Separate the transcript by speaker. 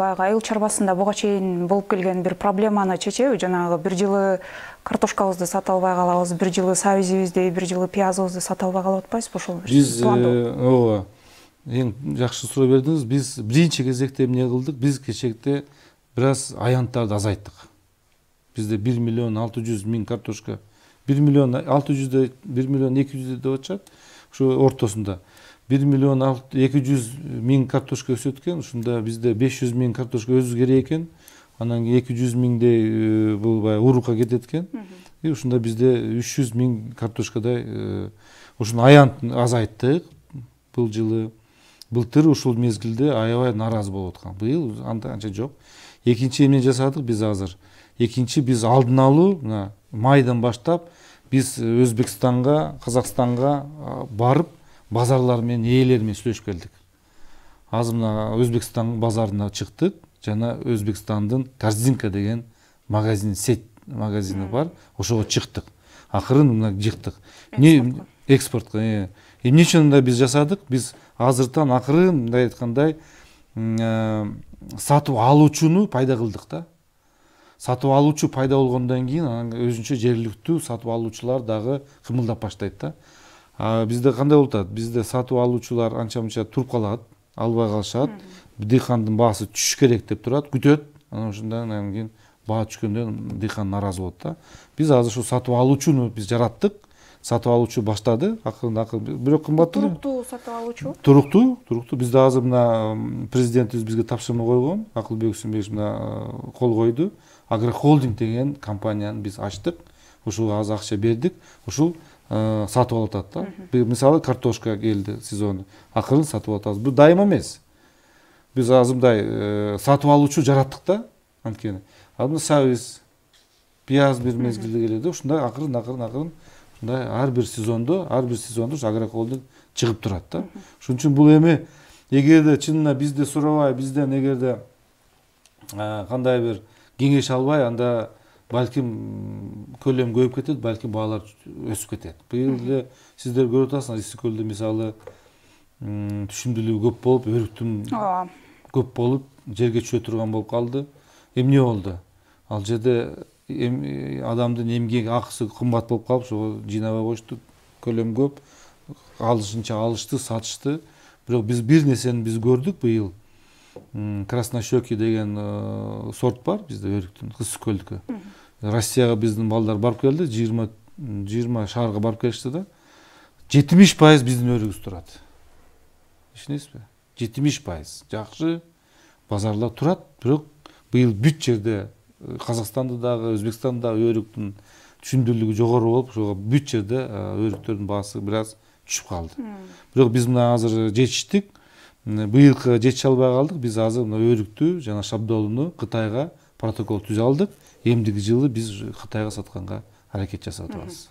Speaker 1: баягы айыл чарбасында буга чейин болуп келген бир проблеманы чечеби жанагы бир жылы картошкабызды сата албай калабыз бир жылы сабизибизди бир жылы пиязыбызды сата албай калып атпайбызбы ошол биз э, ооба эң жакшы суроо бердиңиз биз биринчи кезекте эмне кылдык биз кечекте бир аз аянттарды азайттык бизде бир миллион алты жүз миң картошка бир миллион алты жүздөй бир миллион эки жүздөй деп атышат ушу ортосунда бир миллион эки жүз миң картошка өсөт экен ушунда бизде беш жүз миң картошка өзүбүз керек экен анан кийин эки жүз миңдей бул баягы урукка кетет экен и ушунда бизде үч жүз миң картошкадай ушуну аянтын азайттык бул жылы былтыр ушул мезгилде аябай нааразы болуп аткан быйыл анда анча жок экинчи эмне жасадык биз азыр екінші біз алдын алу мына майдан баштап біз өзбекстанға қазақстанға барып базарлармен иелерімен сүйлөшүп келдік азыр мына өзбекстан базарына шықтық жана өзбекстандын корзинка деген магазин сеть магазины бар ошого шықтық, акырын мына жыктык не экспортко эмне үчүн мындай биз жасадык биз азыртан акырын мындай айткандай сатып алуучуну пайда кылдык да сатып алуучу пайда болгондон кийин анан өзүнчө жергиликтүү сатып алуучулар дагы кымылдап баштайт да бизде кандай болуп атат бизде сатып алуучулар анча мынча туруп калат албай калышат дыйкандын баасы түшүш керек деп турат күтөт анан ошондон анан кийин баа түшкөндө дыйкан нааразы болот да биз азыр ушул сатып алуучуну биз жараттык сатып алуучу баштады акырын акырын бирок кымбаттуу туруктуу сатып алуучу туруктуу туруктуу бизде азыр мына президентибиз бизге тапшырма койгон акылбек үсөнбекович мына кол койду агрохолдинг деген компанияны биз ачтык ушуга азыр акча бердик ушул сатып алып атат да мисалы картошка келди сезону акырын сатып алып атабыз бул дайыма эмес биз азыр мындай сатып алуучу жараттык да анткени а мына сабиз пияз бир мезгилде келеди да ушундай акырын акырын акырын мындай әрбір сезондо әрбір сезондо ушу агрохолдинг чыгып турат да ошон үчүн бул эми эгерде чынына бизди сурабай бизден эгерде кандай бир кеңеш албай анда балким көлөм көбөйүп кетет балким баалар өсүп кетет быйыл эле сиздер көрүп атасыңар ысык көлдө мисалы түшүмдүүлүгү көп болуп өрүктүн ооба көп болуп жерге түшө турган болуп калды эмне болду ал жерде адамдын эмгек акысы кымбат болуп калып ошого жыйнабай коюшту көлөм көп алышынча алышты сатышты бирок биз бир нерсени биз көрдүк быйыл краснощеки деген э, сорт бар бизде өрүктүн ысык көлдүкү россияга биздин балдар барып келди жыйырма жыйырма шаарга барып келишти да жетимиш пайыз биздин өрүгүбүз турат ишенесизби жетимиш пайыз жакшы базарлар турат бирок быйыл бүт жерде қазақстанда дағы өзбекстандағы дагы өрүктүн жоғары болып болуп ошого бүт жерде өрүктөрдүн баасы бир аз түшүп калды бирок мына азыр жетиштик быйылкыга жетише албай қалдық, биз азыр мына өрүктү жана шабдолыны қытайға протокол түзе алдық, эмдиги жылы біз Қытайға сатқанға аракет жасап атабыз